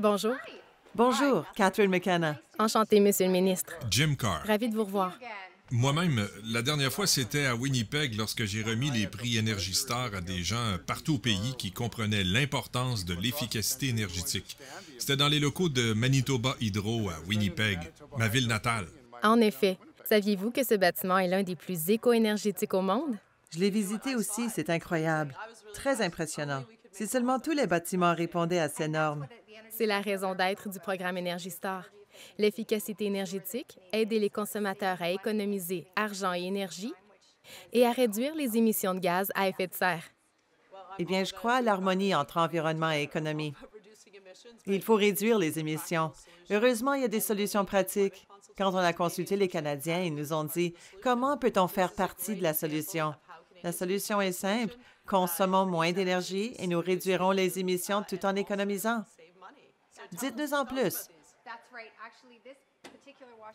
Bonjour. Bonjour, Catherine McKenna. Enchantée, Monsieur le ministre. Jim Carr. Ravi de vous revoir. Moi-même, la dernière fois, c'était à Winnipeg lorsque j'ai remis les prix Energy à des gens partout au pays qui comprenaient l'importance de l'efficacité énergétique. C'était dans les locaux de Manitoba Hydro à Winnipeg, ma ville natale. En effet. Saviez-vous que ce bâtiment est l'un des plus éco-énergétiques au monde? Je l'ai visité aussi, c'est incroyable. Très impressionnant. Si seulement tous les bâtiments répondaient à ces normes. C'est la raison d'être du programme Énergie Star. L'efficacité énergétique, aider les consommateurs à économiser argent et énergie et à réduire les émissions de gaz à effet de serre. Eh bien, je crois à l'harmonie entre environnement et économie. Il faut réduire les émissions. Heureusement, il y a des solutions pratiques. Quand on a consulté les Canadiens, ils nous ont dit comment peut-on faire partie de la solution. La solution est simple. Consommons moins d'énergie et nous réduirons les émissions tout en économisant. Dites-nous en plus.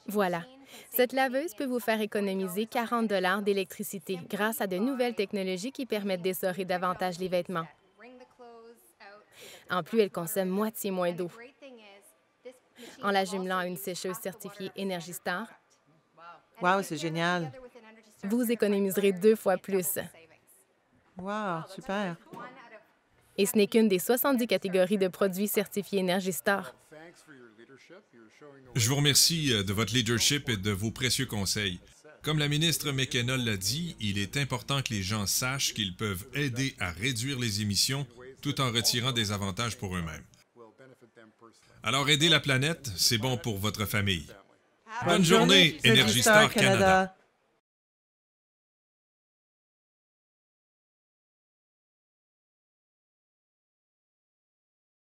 Voilà. Cette laveuse peut vous faire économiser 40 dollars d'électricité grâce à de nouvelles technologies qui permettent d'essorer davantage les vêtements. En plus, elle consomme moitié moins d'eau. En la jumelant à une sécheuse certifiée Energy Star, wow, c'est génial. Vous économiserez deux fois plus. Wow, super. Et ce n'est qu'une des 70 catégories de produits certifiés Energy Star. Je vous remercie euh, de votre leadership et de vos précieux conseils. Comme la ministre McKenna l'a dit, il est important que les gens sachent qu'ils peuvent aider à réduire les émissions tout en retirant des avantages pour eux-mêmes. Alors aider la planète, c'est bon pour votre famille. Bonne, journée, Énergie Star Canada.